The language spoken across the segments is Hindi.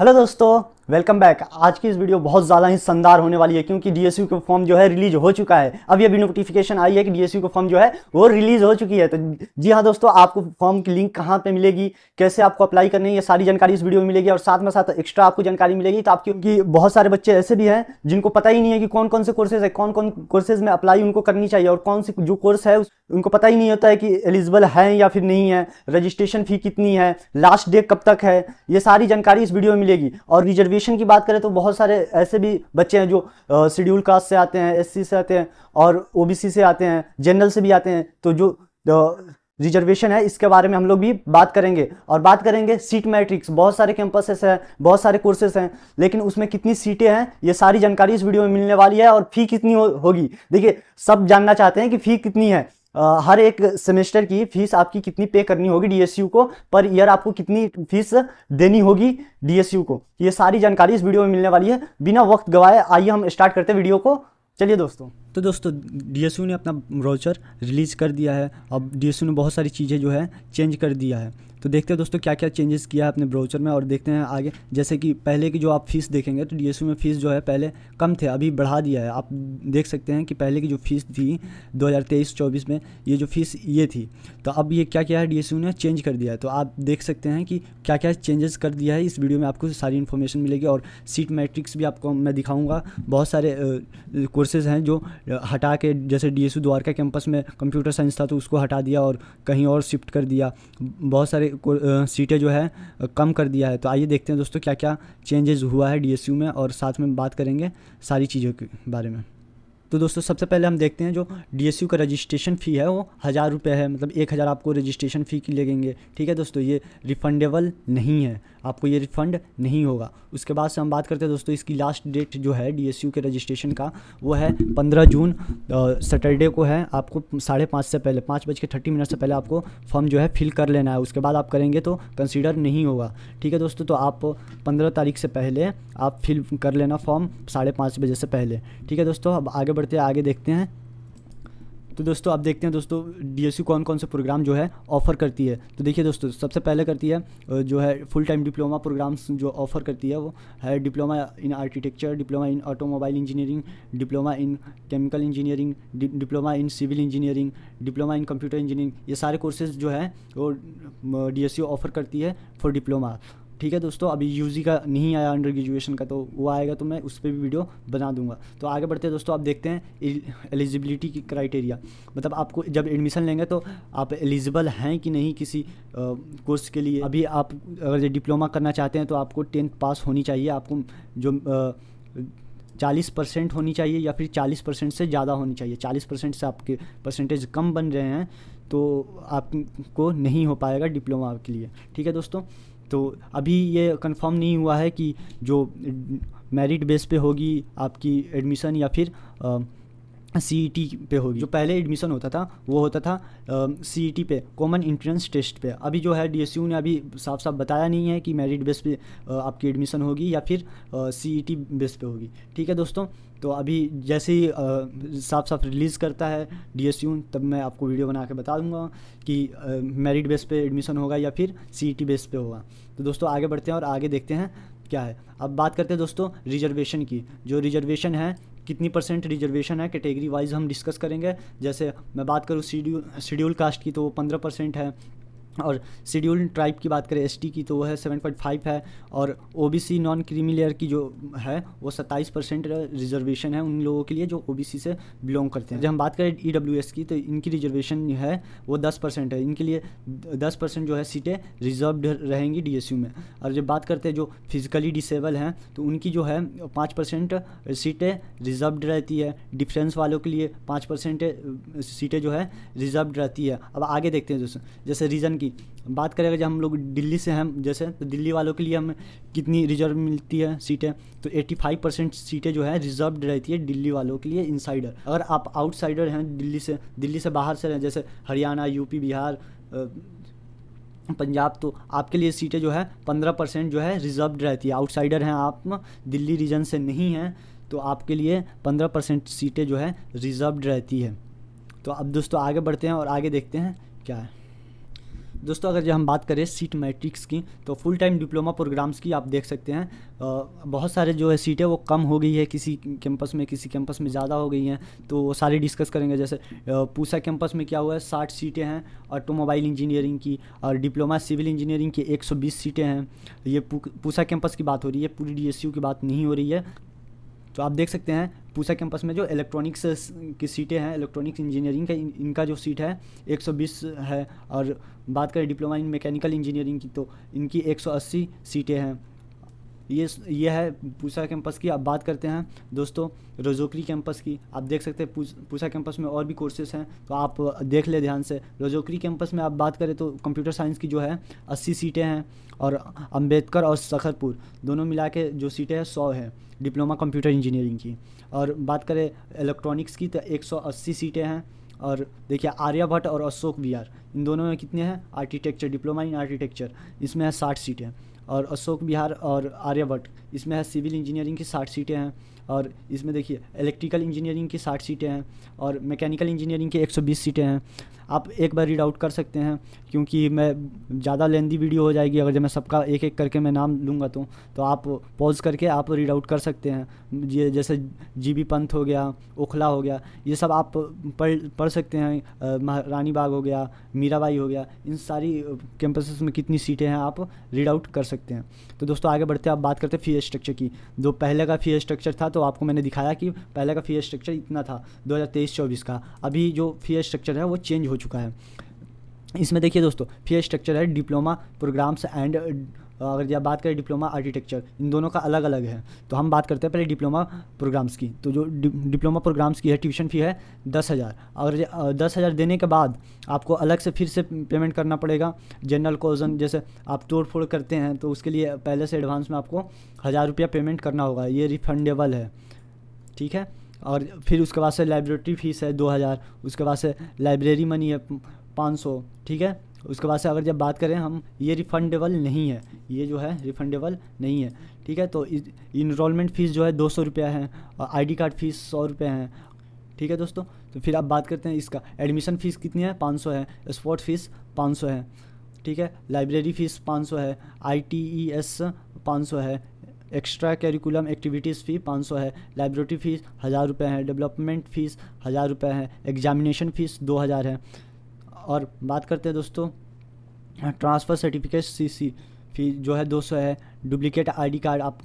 हेलो दोस्तों वेलकम बैक आज की इस वीडियो बहुत ज़्यादा ही शानदार होने वाली है क्योंकि डीएसयू का फॉर्म जो है रिलीज हो चुका है अब ये नोटिफिकेशन आई है कि डीएसयू का फॉर्म जो है वो रिलीज हो चुकी है तो जी हाँ दोस्तों आपको फॉर्म की लिंक कहाँ पे मिलेगी कैसे आपको अप्लाई करनी है ये सारी जानकारी इस वीडियो में मिलेगी और साथ में साथ एक्स्ट्रा आपको जानकारी मिलेगी तो आपकी क्योंकि बहुत सारे बच्चे ऐसे भी हैं जिनको पता ही नहीं है कि कौन कौन से कोर्सेज है कौन कौन कोर्सेज में अप्लाई उनको करनी चाहिए और कौन से जो कोर्स है उनको पता ही नहीं होता है कि एलिजिबल है या फिर नहीं है रजिस्ट्रेशन फी कितनी है लास्ट डेट कब तक है ये सारी जानकारी इस वीडियो में मिलेगी और रिजर्व एजुकेशन की बात करें तो बहुत सारे ऐसे भी बच्चे हैं जो शेड्यूल कास्ट से आते हैं एस से आते हैं और ओ से आते हैं जनरल से भी आते हैं तो जो रिजर्वेशन है इसके बारे में हम लोग भी बात करेंगे और बात करेंगे सीट मैट्रिक्स बहुत सारे कैंपसेस हैं बहुत सारे कोर्सेस हैं लेकिन उसमें कितनी सीटें हैं ये सारी जानकारी इस वीडियो में मिलने वाली है और फी कितनी हो, होगी देखिए सब जानना चाहते हैं कि फ़ी कितनी है हर एक सेमेस्टर की फीस आपकी कितनी पे करनी होगी डीएसयू को पर ईयर आपको कितनी फीस देनी होगी डीएसयू को ये सारी जानकारी इस वीडियो में मिलने वाली है बिना वक्त गवाए आइए हम स्टार्ट करते वीडियो को चलिए दोस्तों तो दोस्तों डी ने अपना ब्राउचर रिलीज़ कर दिया है अब डी ने बहुत सारी चीज़ें जो है चेंज कर दिया है तो देखते हैं दोस्तों क्या क्या चेंजेस किया है अपने ब्राउचर में और देखते हैं आगे जैसे कि पहले की जो आप फीस देखेंगे तो डी में फ़ीस जो है पहले कम थे अभी बढ़ा दिया है आप देख सकते हैं कि पहले की जो फीस थी 2023-24 में ये जो फीस ये थी तो अब ये क्या क्या है डी ने चेंज कर दिया है तो आप देख सकते हैं कि क्या क्या चेंजेस कर दिया है इस वीडियो में आपको सारी इन्फॉर्मेशन मिलेगी और सीट मैट्रिक्स भी आपको मैं दिखाऊँगा बहुत सारे कोर्सेज़ हैं जो हटा के जैसे डी द्वारका कैंपस में कंप्यूटर साइंस था तो उसको हटा दिया और कहीं और शिफ्ट कर दिया बहुत सारे सीटें जो है कम कर दिया है तो आइए देखते हैं दोस्तों क्या क्या चेंजेस हुआ है डी में और साथ में बात करेंगे सारी चीज़ों के बारे में तो दोस्तों सबसे पहले हम देखते हैं जो डी एस यू का रजिस्ट्रेशन फ़ी है वो हज़ार रुपये है मतलब एक हज़ार आपको रजिस्ट्रेशन फ़ी की लगेंगे ठीक है दोस्तों ये रिफंडेबल नहीं है आपको ये रिफंड नहीं होगा उसके बाद से हम बात करते हैं दोस्तों इसकी लास्ट डेट जो है डी के रजिस्ट्रेशन का वो है पंद्रह जून सैटरडे को है आपको साढ़े पाँच से पहले पाँच बज के थर्टी मिनट से पहले आपको फॉर्म जो है फिल कर लेना है उसके बाद आप करेंगे तो कंसिडर नहीं होगा ठीक है दोस्तों तो आप पंद्रह तारीख से पहले आप फिल कर लेना फॉर्म साढ़े पाँच बजे से पहले ठीक है दोस्तों अब आगे बढ़ते आगे देखते हैं तो दोस्तों आप देखते हैं दोस्तों यू कौन कौन से प्रोग्राम जो है ऑफ़र करती है तो देखिए दोस्तों सबसे पहले करती है जो है फुल टाइम डिप्लोमा प्रोग्राम्स जो ऑफ़र करती है वो है diploma in architecture diploma in automobile engineering diploma in chemical engineering diploma in civil engineering diploma in computer engineering ये सारे कोर्सेज जो है वो डी ऑफ़र करती है फॉर डिप्लोमा ठीक है दोस्तों अभी यू का नहीं आया अंडर ग्रेजुएशन का तो वो आएगा तो मैं उस पर भी वीडियो बना दूंगा तो आगे बढ़ते हैं दोस्तों आप देखते हैं एलिजिबिलिटी की क्राइटेरिया मतलब आपको जब एडमिशन लेंगे तो आप एलिजिबल हैं कि नहीं किसी कोर्स के लिए अभी आप अगर डिप्लोमा करना चाहते हैं तो आपको टेंथ पास होनी चाहिए आपको जो आ, चालीस परसेंट होनी चाहिए या फिर चालीस परसेंट से ज़्यादा होनी चाहिए चालीस परसेंट से आपके परसेंटेज कम बन रहे हैं तो आपको नहीं हो पाएगा डिप्लोमा के लिए ठीक है दोस्तों तो अभी ये कंफर्म नहीं हुआ है कि जो मेरिट बेस पे होगी आपकी एडमिशन या फिर सी ई टी पे होगी जो पहले एडमिशन होता था वो होता था सी ई टी पे कॉमन इंट्रेंस टेस्ट पे अभी जो है डी एस यू ने अभी साफ साफ बताया नहीं है कि मेरिट बेस पे आपकी एडमिशन होगी या फिर सी ई टी बेस पे होगी ठीक है दोस्तों तो अभी जैसे ही साफ साफ रिलीज़ करता है डी एस यू तब मैं आपको वीडियो बना के बता दूंगा कि मेरिट बेस पे एडमिशन होगा या फिर सी ई टी बेस पे होगा तो दोस्तों आगे बढ़ते हैं और आगे देखते हैं क्या है अब बात करते हैं दोस्तों रिजर्वेशन की जो रिजर्वेशन है कितनी परसेंट रिजर्वेशन है कैटेगरी वाइज हम डिस्कस करेंगे जैसे मैं बात करूँ शेड्यूल शेड्यूल कास्ट की तो वो पंद्रह परसेंट है और शेड्यूल ट्राइब की बात करें एस की तो वो है सेवन पॉइंट फाइव है और O B C non creamy की जो है वो सत्ताईस परसेंट रिजर्वेशन है उन लोगों के लिए जो ओ बी सी से बिलोंग करते हैं जब हम बात करें ई डब्ल्यू एस की तो इनकी रिजर्वेशन है वो दस परसेंट है इनके लिए दस परसेंट जो है सीटें रिजर्व रहेंगी डी एस यू में और जब बात करते हैं जो फिजिकली डिसेबल हैं तो उनकी जो है पाँच परसेंट सीटें रिजर्व रहती है डिफरेंस वालों के लिए पाँच परसेंट सीटें जो है रिजर्व रहती है अब आगे देखते हैं दोस्तों जैसे रीज़न की की बात करें अगर हम लोग दिल्ली से हैं जैसे तो दिल्ली वालों के लिए हमें कितनी रिजर्व मिलती है सीटें तो 85 परसेंट सीटें जो है रिजर्व रहती है दिल्ली वालों के लिए इनसाइडर अगर आप आउटसाइडर हैं दिल्ली से दिल्ली से बाहर से रहें जैसे हरियाणा यूपी बिहार पंजाब तो आपके लिए सीटें जो है पंद्रह परसेंट जो है रिजर्व रहती है आउटसाइडर हैं आप दिल्ली रीजन से नहीं हैं तो आपके लिए पंद्रह परसेंट सीटें जो है रिजर्व रहती है तो अब दोस्तों आगे बढ़ते हैं और आगे देखते हैं क्या है दोस्तों अगर जब हम बात करें सीट मैट्रिक्स की तो फुल टाइम डिप्लोमा प्रोग्राम्स की आप देख सकते हैं बहुत सारे जो है सीटें वो कम हो गई है किसी कैंपस में किसी कैंपस में ज़्यादा हो गई हैं तो वो सारे डिस्कस करेंगे जैसे पूसा कैंपस में क्या हुआ है साठ सीटें हैं ऑटोमोबाइल इंजीनियरिंग की और डिप्लोमा सिविल इंजीनियरिंग की एक सीटें हैं ये पूसा कैंपस की बात हो रही है पूरी डी की बात नहीं हो रही है तो आप देख सकते हैं पूसा कैंपस में जो इलेक्ट्रॉनिक्स की सीटें हैं इलेक्ट्रॉनिक्स इंजीनियरिंग का इन, इनका जो सीट है 120 है और बात करें डिप्लोमा इन मैकेनिकल इंजीनियरिंग की तो इनकी 180 सीटें हैं ये ये है पूसा कैंपस की अब बात करते हैं दोस्तों रोजोकरी कैंपस की आप देख सकते हैं पूसा कैंपस में और भी कोर्सेज हैं तो आप देख ले ध्यान से रोजोकरी कैंपस में आप बात करें तो कंप्यूटर साइंस की जो है अस्सी सीटें हैं और अंबेडकर और सखरपुर दोनों मिला के जो सीटें हैं सौ है डिप्लोमा कंप्यूटर इंजीनियरिंग की और बात करें इलेक्ट्रॉनिक्स की तो एक सौ अस्सी सीटें हैं और देखिए आर्यभट्ट और अशोक विहार इन दोनों में कितने हैं आर्किटेक्चर डिप्लोमा इन आर्किटेक्चर इसमें है साठ सीटें और अशोक बिहार और आर्यभट्ट इसमें है सिविल इंजीनियरिंग की साठ सीटें हैं और इसमें देखिए इलेक्ट्रिकल इंजीनियरिंग की साठ सीटें हैं और मैकेनिकल इंजीनियरिंग की एक सीटें हैं आप एक बार रीड आउट कर सकते हैं क्योंकि मैं ज़्यादा लेंदी वीडियो हो जाएगी अगर जब मैं सबका एक एक करके मैं नाम लूँगा तो तो आप पॉज करके आप रीड आउट कर सकते हैं ये जैसे जी बी पंत हो गया ओखला हो गया ये सब आप पढ़ पढ़ सकते हैं रानी बाग हो गया मीराबाई हो गया इन सारी कैंपस में कितनी सीटें हैं आप रीड आउट कर सकते हैं तो दोस्तों आगे बढ़ते आप बात करते हैं फी स्ट्रक्चर की जो पहले का फी स्ट्रक्चर था तो आपको मैंने दिखाया कि पहले का फी स्ट्रक्चर इतना था दो हज़ार का अभी जो फी स्ट्रक्चर है वो चेंज हो हो चुका है इसमें देखिए दोस्तों फिर स्ट्रक्चर है डिप्लोमा प्रोग्राम्स एंड अगर जब बात करें डिप्लोमा आर्किटेक्चर इन दोनों का अलग अलग है तो हम बात करते हैं पहले डिप्लोमा प्रोग्राम्स की तो जो डिप्लोमा प्रोग्राम्स की है ट्यूशन फ़ी है दस हज़ार अगर दस हज़ार देने के बाद आपको अलग से फिर से पेमेंट करना पड़ेगा जनरल कोजन जैसे आप तोड़ फोड़ करते हैं तो उसके लिए पहले से एडवांस में आपको हज़ार रुपया पेमेंट करना होगा ये रिफंडेबल है ठीक है और फिर उसके बाद से लाइब्रेटरी फीस है दो हज़ार उसके बाद से लाइब्रेरी मनी है पाँच सौ ठीक है उसके बाद से अगर जब बात करें हम ये रिफंडेबल नहीं है ये जो है रिफंडेबल नहीं है ठीक है तो इनरोलमेंट फ़ीस जो है दो सौ रुपया है और आई कार्ड फ़ीस सौ रुपये हैं ठीक है दोस्तों तो फिर आप बात करते हैं इसका एडमिशन फ़ीस कितनी है पाँच सौ है स्पोर्ट फ़ीस पाँच सौ है ठीक है लाइब्रेरी फ़ीस पाँच सौ है आई टी ई एस पाँच सौ है एक्स्ट्रा करिकुलम एक्टिविटीज़ फ़ी 500 है लाइब्रेटरी फ़ीस हज़ार रुपये है डेवलपमेंट फ़ीस हज़ार रुपये है एग्जामिनेशन फ़ीस दो हज़ार है और बात करते हैं दोस्तों ट्रांसफ़र सर्टिफिकेट सी सी फी जो है 200 है डुप्लीकेट आईडी कार्ड आप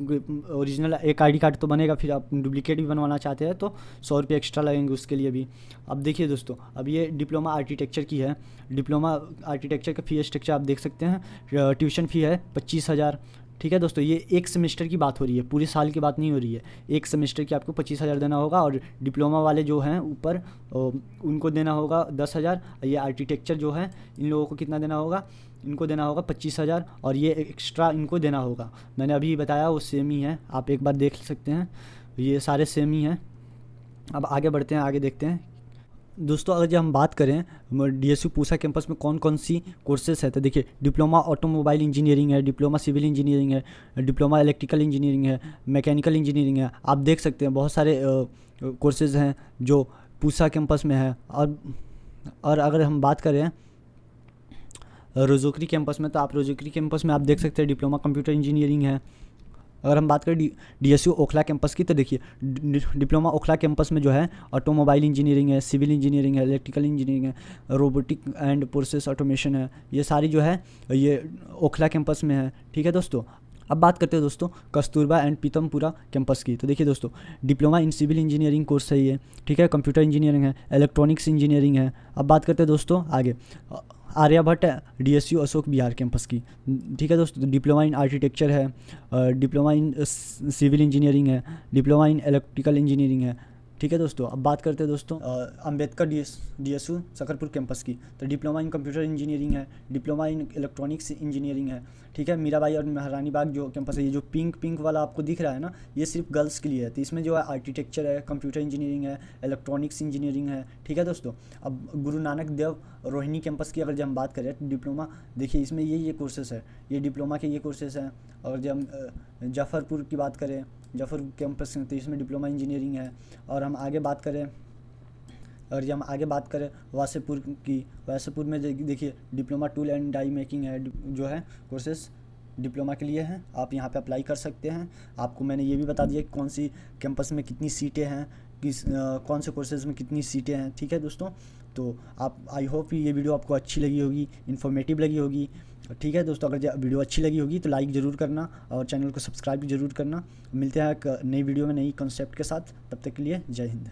ओरिजिनल एक आईडी कार्ड तो बनेगा फिर आप डुप्लीकेट भी बनवाना चाहते हैं तो सौ रुपये एक्स्ट्रा लगेंगे उसके लिए भी अब देखिए दोस्तों अब ये डिप्लोमा आर्किटेक्चर की है डिप्लोमा आर्किटेक्चर का फ़ी स्ट्रक्चर आप देख सकते हैं ट्यूशन फ़ी है पच्चीस हज़ार ठीक है दोस्तों ये एक सेमेस्टर की बात हो रही है पूरे साल की बात नहीं हो रही है एक सेमेस्टर की आपको पच्चीस हज़ार देना होगा और डिप्लोमा वाले जो हैं ऊपर उनको देना होगा दस हज़ार ये आर्किटेक्चर जो है इन लोगों को कितना देना होगा इनको देना होगा पच्चीस हज़ार और ये एक्स्ट्रा इनको देना होगा मैंने अभी बताया वो सेम ही है आप एक बार देख सकते हैं ये सारे सेम ही हैं अब आगे बढ़ते हैं आगे देखते हैं दोस्तों अगर जब हम बात करें डी एस पूसा कैंपस में कौन कौन सी कोर्सेज है तो देखिए डिप्लोमा ऑटोमोबाइल इंजीनियरिंग है डिप्लोमा सिविल इंजीनियरिंग है डिप्लोमा इलेक्ट्रिकल इंजीनियरिंग है मैकेनिकल इंजीनियरिंग है आप देख सकते हैं बहुत सारे कोर्सेज हैं जो पूसा कैंपस में है और और अगर हम बात करें रोजोकरी कैंपस में तो आप रोजोकरी कैंपस में आप देख सकते हैं डिप्लोमा कंप्यूटर इंजीनियरिंग है अगर हम बात करें D D S U Okhla campus की तो देखिए डिप्लोमा ओखला कैंपस में जो है ऑटोमोबाइल इंजीनियरिंग है सिविल इंजीनियरिंग है इलेक्ट्रिकल इंजीनियरिंग है रोबोटिक एंड प्रोसेस ऑटोमेशन है ये सारी जो है ये ओखला कैंपस में है ठीक है दोस्तों अब बात करते हैं दोस्तों कस्तूरबा एंड पीतमपुरा कैंपस की तो देखिए दोस्तों diploma in civil engineering course है ये ठीक है कंप्यूटर इंजीनियरिंग है इलेक्ट्रॉनिक्स इंजीनियरिंग है अब बात करते हैं दोस्तों आगे आर्याभट्ट यू अशोक बिहार कैंपस की ठीक है दोस्तों डिप्लोमा इन आर्किटेक्चर है डिप्लोमा इन सिविल इंजीनियरिंग है डिप्लोमा इन इलेक्ट्रिकल इंजीनियरिंग है ठीक है दोस्तों अब बात करते हैं दोस्तों Ambedkar D S D S U Shakarpur campus की तो डिप्लोमा इन कंप्यूटर इंजीनियरिंग है डिप्लोमा इन इलेक्ट्रॉनिक्स इंजीनियरिंग है ठीक है मीराबाई और महारानी बाग जो कैंपस है ये जो पिंक पिंक वाला आपको दिख रहा है ना ये सिर्फ गर्ल्स के लिए है तो इसमें जो है आर्किटेक्चर है कंप्यूटर इंजीनियरिंग है इलेक्ट्रॉनिक्स इंजीनियरिंग है ठीक है दोस्तों अब गुरु नानक देव रोहिणी कैंपस की अगर जब हम बात करें डिप्लोमा तो देखिए इसमें ये ये कोर्सेस है ये डिप्लोमा के ये कोर्सेस हैं और जब हम जफरपुर की बात करें जफर कैंपस तो में डिप्लोमा इंजीनियरिंग है और हम आगे बात करें और हम आगे बात करें वासेपुर की वासेपुर में देखिए diploma tool and die making है जो है कोर्सेस डिप्लोमा के लिए हैं आप यहाँ पे अप्लाई कर सकते हैं आपको मैंने ये भी बता दिया कि कौन सी कैंपस में कितनी सीटें हैं किस आ, कौन से कोर्सेज़ में कितनी सीटें हैं ठीक है दोस्तों तो आप आई होप ये वीडियो आपको अच्छी लगी होगी इन्फॉर्मेटिव लगी होगी ठीक है दोस्तों अगर वीडियो अच्छी लगी होगी तो लाइक ज़रूर करना और चैनल को सब्सक्राइब भी जरूर करना मिलते हैं एक नई वीडियो में नई कॉन्सेप्ट के साथ तब तक के लिए जय हिंद